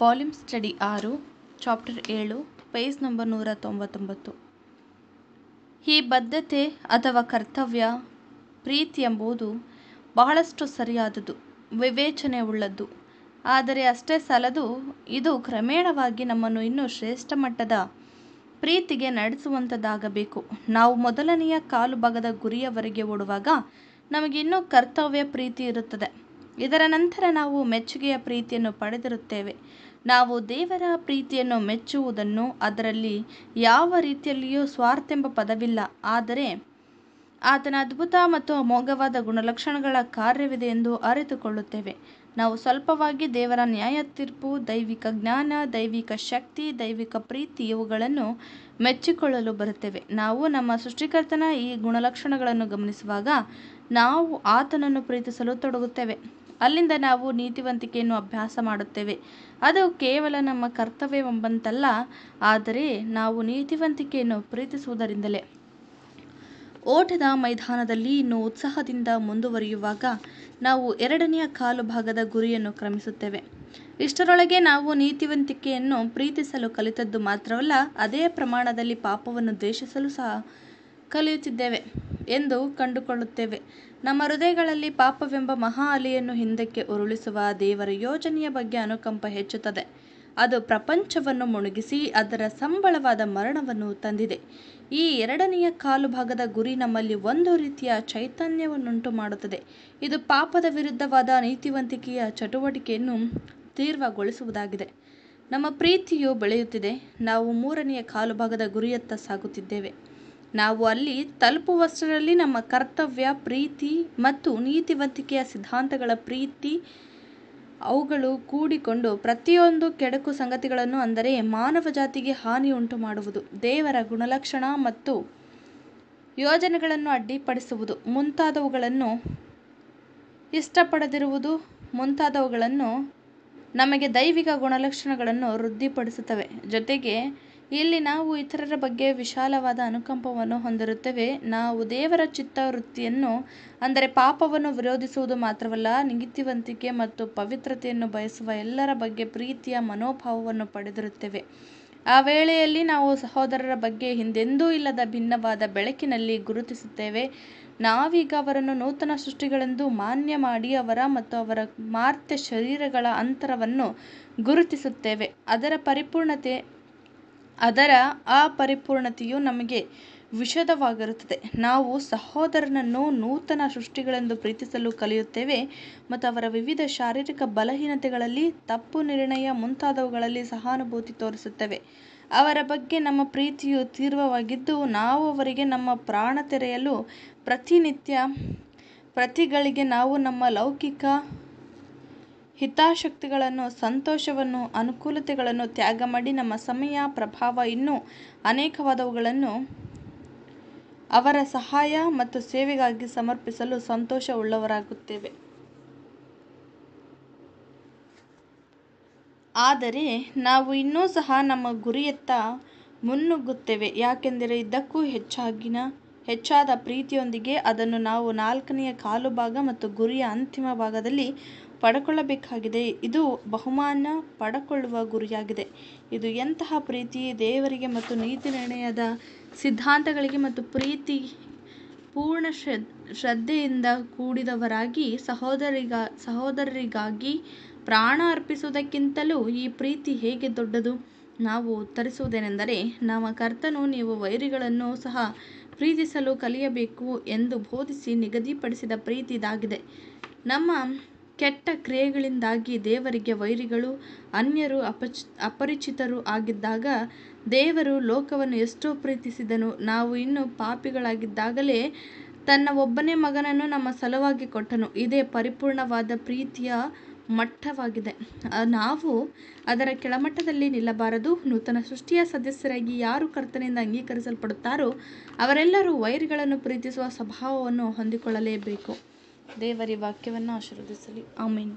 Volume study ಆರು chapter ಏಳು page number ನೂರ ತೊಂಬತ್ತೊಂಬತ್ತು ಈ ಬದ್ಧತೆ ಅಥವಾ ಕರ್ತವ್ಯ ಪ್ರೀತಿ ಎಂಬುದು ಬಹಳಷ್ಟು ಸರಿಯಾದದು ವಿವೇಚನೆ ಉಳ್ಳದ್ದು ಆದರೆ ಅಷ್ಟೇ ಸಾಲದು ಇದು ಕ್ರಮೇಣವಾಗಿ ನಮ್ಮನ್ನು ಇನ್ನೂ ಶ್ರೇಷ್ಠ ಮಟ್ಟದ ಪ್ರೀತಿಗೆ ನಡೆಸುವಂಥದ್ದಾಗಬೇಕು ನಾವು ಮೊದಲನೆಯ ಕಾಲು ಭಾಗದ ಗುರಿಯವರೆಗೆ ಓಡುವಾಗ ನಮಗೆ ಇನ್ನೂ ಕರ್ತವ್ಯ ಪ್ರೀತಿ ಇರುತ್ತದೆ ಇದರ ನಂತರ ನಾವು ಮೆಚ್ಚುಗೆಯ ಪ್ರೀತಿಯನ್ನು ಪಡೆದಿರುತ್ತೇವೆ ನಾವು ದೇವರ ಪ್ರೀತಿಯನ್ನು ಮೆಚ್ಚುವುದನ್ನು ಅದರಲ್ಲಿ ಯಾವ ರೀತಿಯಲ್ಲಿಯೂ ಎಂಬ ಪದವಿಲ್ಲ ಆದರೆ ಆತನ ಅದ್ಭುತ ಮತ್ತು ಅಮೋಘವಾದ ಗುಣಲಕ್ಷಣಗಳ ಕಾರ್ಯವಿದೆ ಎಂದು ಅರಿತುಕೊಳ್ಳುತ್ತೇವೆ ನಾವು ಸ್ವಲ್ಪವಾಗಿ ದೇವರ ನ್ಯಾಯ ತೀರ್ಪು ದೈವಿಕ ಜ್ಞಾನ ದೈವಿಕ ಶಕ್ತಿ ದೈವಿಕ ಪ್ರೀತಿ ಇವುಗಳನ್ನು ಮೆಚ್ಚಿಕೊಳ್ಳಲು ಬರುತ್ತೇವೆ ನಾವು ನಮ್ಮ ಸೃಷ್ಟಿಕರ್ತನ ಈ ಗುಣಲಕ್ಷಣಗಳನ್ನು ಗಮನಿಸುವಾಗ ನಾವು ಆತನನ್ನು ಪ್ರೀತಿಸಲು ತೊಡಗುತ್ತೇವೆ ಅಲ್ಲಿಂದ ನಾವು ನೀತಿವಂತಿಕೆಯನ್ನು ಅಭ್ಯಾಸ ಮಾಡುತ್ತೇವೆ ಅದು ಕೇವಲ ನಮ್ಮ ಕರ್ತವ್ಯವೆಂಬಂತಲ್ಲ ಆದರೆ ನಾವು ನೀತಿವಂತಿಕೆಯನ್ನು ಪ್ರೀತಿಸುವುದರಿಂದಲೇ ಓಟದ ಮೈದಾನದಲ್ಲಿ ಇನ್ನು ಉತ್ಸಾಹದಿಂದ ಮುಂದುವರಿಯುವಾಗ ನಾವು ಎರಡನೆಯ ಕಾಲು ಭಾಗದ ಗುರಿಯನ್ನು ಕ್ರಮಿಸುತ್ತೇವೆ ಇಷ್ಟರೊಳಗೆ ನಾವು ನೀತಿವಂತಿಕೆಯನ್ನು ಪ್ರೀತಿಸಲು ಕಲಿತದ್ದು ಮಾತ್ರವಲ್ಲ ಅದೇ ಪ್ರಮಾಣದಲ್ಲಿ ಪಾಪವನ್ನು ದ್ವೇಷಿಸಲು ಸಹ ಕಲಿಯುತ್ತಿದ್ದೇವೆ ಎಂದು ಕಂಡುಕೊಳ್ಳುತ್ತೇವೆ ನಮ್ಮ ಹೃದಯಗಳಲ್ಲಿ ಪಾಪವೆಂಬ ಮಹಾ ಅಲೆಯನ್ನು ಹಿಂದಕ್ಕೆ ಉರುಳಿಸುವ ದೇವರ ಯೋಜನೆಯ ಬಗ್ಗೆ ಅನುಕಂಪ ಹೆಚ್ಚುತ್ತದೆ ಅದು ಪ್ರಪಂಚವನ್ನು ಮುಣುಗಿಸಿ ಅದರ ಸಂಬಳವಾದ ಮರಣವನ್ನು ತಂದಿದೆ ಈ ಎರಡನೆಯ ಕಾಲು ಭಾಗದ ಗುರಿ ನಮ್ಮಲ್ಲಿ ಒಂದು ರೀತಿಯ ಚೈತನ್ಯವನ್ನುಂಟು ಮಾಡುತ್ತದೆ ಇದು ಪಾಪದ ವಿರುದ್ಧವಾದ ನೀತಿವಂತಿಕೆಯ ಚಟುವಟಿಕೆಯನ್ನು ತೀವ್ರಗೊಳಿಸುವುದಾಗಿದೆ ನಮ್ಮ ಪ್ರೀತಿಯು ಬೆಳೆಯುತ್ತಿದೆ ನಾವು ಮೂರನೆಯ ಕಾಲು ಭಾಗದ ಗುರಿಯತ್ತ ಸಾಗುತ್ತಿದ್ದೇವೆ ನಾವು ಅಲ್ಲಿ ತಲುಪುವಷ್ಟರಲ್ಲಿ ನಮ್ಮ ಕರ್ತವ್ಯ ಪ್ರೀತಿ ಮತ್ತು ನೀತಿವಂತಿಕೆಯ ಸಿದ್ಧಾಂತಗಳ ಪ್ರೀತಿ ಅವುಗಳು ಕೂಡಿಕೊಂಡು ಪ್ರತಿಯೊಂದು ಕೆಡಕು ಸಂಗತಿಗಳನ್ನು ಅಂದರೆ ಮಾನವ ಜಾತಿಗೆ ಹಾನಿ ಉಂಟು ಮಾಡುವುದು ದೇವರ ಗುಣಲಕ್ಷಣ ಮತ್ತು ಯೋಜನೆಗಳನ್ನು ಅಡ್ಡಿಪಡಿಸುವುದು ಮುಂತಾದವುಗಳನ್ನು ಇಷ್ಟಪಡದಿರುವುದು ಮುಂತಾದವುಗಳನ್ನು ನಮಗೆ ದೈವಿಕ ಗುಣಲಕ್ಷಣಗಳನ್ನು ವೃದ್ಧಿಪಡಿಸುತ್ತವೆ ಜೊತೆಗೆ ಇಲ್ಲಿ ನಾವು ಇತರರ ಬಗ್ಗೆ ವಿಶಾಲವಾದ ಅನುಕಂಪವನ್ನು ಹೊಂದಿರುತ್ತೇವೆ ನಾವು ದೇವರ ಚಿತ್ತ ವೃತ್ತಿಯನ್ನು ಅಂದರೆ ಪಾಪವನ್ನು ವಿರೋಧಿಸುವುದು ಮಾತ್ರವಲ್ಲ ನಿಗಿತಿವಂತಿಕೆ ಮತ್ತು ಪವಿತ್ರತೆಯನ್ನು ಬಯಸುವ ಎಲ್ಲರ ಬಗ್ಗೆ ಪ್ರೀತಿಯ ಮನೋಭಾವವನ್ನು ಪಡೆದಿರುತ್ತೇವೆ ಆ ವೇಳೆಯಲ್ಲಿ ನಾವು ಸಹೋದರರ ಬಗ್ಗೆ ಹಿಂದೆಂದೂ ಇಲ್ಲದ ಭಿನ್ನವಾದ ಬೆಳಕಿನಲ್ಲಿ ಗುರುತಿಸುತ್ತೇವೆ ನಾವೀಗ ಅವರನ್ನು ನೂತನ ಸೃಷ್ಟಿಗಳೆಂದು ಮಾನ್ಯ ಮಾಡಿ ಅವರ ಮತ್ತು ಅವರ ಮಾರ್ತ್ಯ ಶರೀರಗಳ ಅಂತರವನ್ನು ಗುರುತಿಸುತ್ತೇವೆ ಅದರ ಪರಿಪೂರ್ಣತೆ ಅದರ ಪರಿಪೂರ್ಣತೆಯು ನಮಗೆ ವಿಷದವಾಗಿರುತ್ತದೆ ನಾವು ಸಹೋದರನನ್ನು ನೂತನ ಸೃಷ್ಟಿಗಳೆಂದು ಪ್ರೀತಿಸಲು ಕಲಿಯುತ್ತೇವೆ ಮತ್ತು ಅವರ ವಿವಿಧ ಶಾರೀರಿಕ ಬಲಹೀನತೆಗಳಲ್ಲಿ ತಪ್ಪು ನಿರ್ಣಯ ಮುಂತಾದವುಗಳಲ್ಲಿ ಸಹಾನುಭೂತಿ ತೋರಿಸುತ್ತೇವೆ ಅವರ ಬಗ್ಗೆ ನಮ್ಮ ಪ್ರೀತಿಯು ತೀವ್ರವಾಗಿದ್ದು ನಾವು ಅವರಿಗೆ ನಮ್ಮ ಪ್ರಾಣ ತೆರೆಯಲು ಪ್ರತಿನಿತ್ಯ ಪ್ರತಿಗಳಿಗೆ ನಾವು ನಮ್ಮ ಲೌಕಿಕ ಹಿತಾಸಕ್ತಿಗಳನ್ನು ಸಂತೋಷವನ್ನು ಅನುಕೂಲತೆಗಳನ್ನು ತ್ಯಾಗ ಮಾಡಿ ನಮ್ಮ ಸಮಯ ಪ್ರಭಾವ ಇನ್ನೂ ಅನೇಕವಾದವುಗಳನ್ನು ಅವರ ಸಹಾಯ ಮತ್ತು ಸೇವೆಗಾಗಿ ಸಮರ್ಪಿಸಲು ಸಂತೋಷ ಉಳ್ಳವರಾಗುತ್ತೇವೆ ಆದರೆ ನಾವು ಇನ್ನೂ ಸಹ ನಮ್ಮ ಗುರಿಯತ್ತ ಮುನ್ನುಗ್ಗುತ್ತೇವೆ ಯಾಕೆಂದರೆ ಇದಕ್ಕೂ ಹೆಚ್ಚಾಗಿನ ಹೆಚ್ಚಾದ ಪ್ರೀತಿಯೊಂದಿಗೆ ಅದನ್ನು ನಾವು ನಾಲ್ಕನೆಯ ಕಾಲು ಭಾಗ ಮತ್ತು ಗುರಿಯ ಅಂತಿಮ ಭಾಗದಲ್ಲಿ ಪಡ್ಕೊಳ್ಳಬೇಕಾಗಿದೆ ಇದು ಬಹುಮಾನ ಪಡ್ಕೊಳ್ಳುವ ಗುರಿಯಾಗಿದೆ ಇದು ಎಂತಹ ಪ್ರೀತಿ ದೇವರಿಗೆ ಮತ್ತು ನೀತಿ ನಿರ್ಣಯದ ಸಿದ್ಧಾಂತಗಳಿಗೆ ಮತ್ತು ಪ್ರೀತಿ ಪೂರ್ಣ ಶ್ರದ್ಧೆಯಿಂದ ಕೂಡಿದವರಾಗಿ ಸಹೋದರಿಗ ಸಹೋದರರಿಗಾಗಿ ಪ್ರಾಣ ಅರ್ಪಿಸುವುದಕ್ಕಿಂತಲೂ ಈ ಪ್ರೀತಿ ಹೇಗೆ ದೊಡ್ಡದು ನಾವು ಉತ್ತರಿಸುವುದೇನೆಂದರೆ ನಮ್ಮ ಕರ್ತನು ನೀವು ವೈರಿಗಳನ್ನು ಸಹ ಪ್ರೀತಿಸಲು ಕಲಿಯಬೇಕು ಎಂದು ಬೋಧಿಸಿ ನಿಗದಿಪಡಿಸಿದ ಪ್ರೀತಿದಾಗಿದೆ ನಮ್ಮ ಕೆಟ್ಟ ಕ್ರಿಯೆಗಳಿಂದಾಗಿ ದೇವರಿಗೆ ವೈರಿಗಳು ಅನ್ಯರು ಅಪಚ್ ಅಪರಿಚಿತರು ಆಗಿದ್ದಾಗ ದೇವರು ಲೋಕವನ್ನು ಎಷ್ಟೋ ಪ್ರೀತಿಸಿದನು ನಾವು ಇನ್ನು ಪಾಪಿಗಳಾಗಿದ್ದಾಗಲೇ ತನ್ನ ಒಬ್ಬನೇ ಮಗನನ್ನು ನಮ್ಮ ಸಲುವಾಗಿ ಕೊಟ್ಟನು. ಇದೇ ಪರಿಪೂರ್ಣವಾದ ಪ್ರೀತಿಯ ಮಟ್ಟವಾಗಿದೆ ನಾವು ಅದರ ಕೆಳಮಟ್ಟದಲ್ಲಿ ನಿಲ್ಲಬಾರದು ನೂತನ ಸೃಷ್ಟಿಯ ಸದಸ್ಯರಾಗಿ ಯಾರು ಕರ್ತನಿಂದ ಅಂಗೀಕರಿಸಲ್ಪಡುತ್ತಾರೋ ಅವರೆಲ್ಲರೂ ವೈರ್ಗಳನ್ನು ಪ್ರೀತಿಸುವ ಸ್ವಭಾವವನ್ನು ಹೊಂದಿಕೊಳ್ಳಲೇಬೇಕು ದೇವರ ವಾಕ್ಯವನ್ನು ಆಶೀರ್ವದಿಸಲಿ ಆಮೇನ್